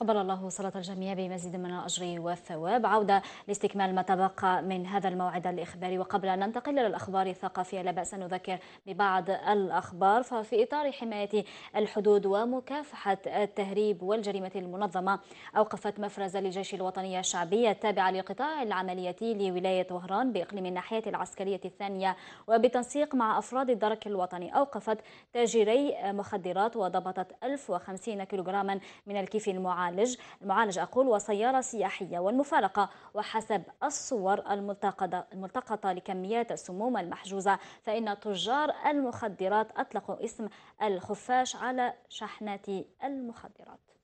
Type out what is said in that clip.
قبل الله صلاة الجميع بمزيد من الأجر والثواب عودة لاستكمال ما تبقى من هذا الموعد الإخباري وقبل أن ننتقل للأخبار الثقافية لا بأس أن نذكر ببعض الأخبار ففي إطار حماية الحدود ومكافحة التهريب والجريمة المنظمة أوقفت مفرز للجيش الوطني الشعبي التابع لقطاع العملية لولاية وهران بإقليم الناحية العسكرية الثانية وبتنسيق مع أفراد الدرك الوطني أوقفت تاجري مخدرات وضبطت 1050 كيلوغراما من الكيف المعاني المعالج المعالج أقول وسيارة سياحية والمفارقة وحسب الصور الملتقطة, الملتقطة لكميات السموم المحجوزة فإن تجار المخدرات أطلقوا اسم الخفاش على شحنات المخدرات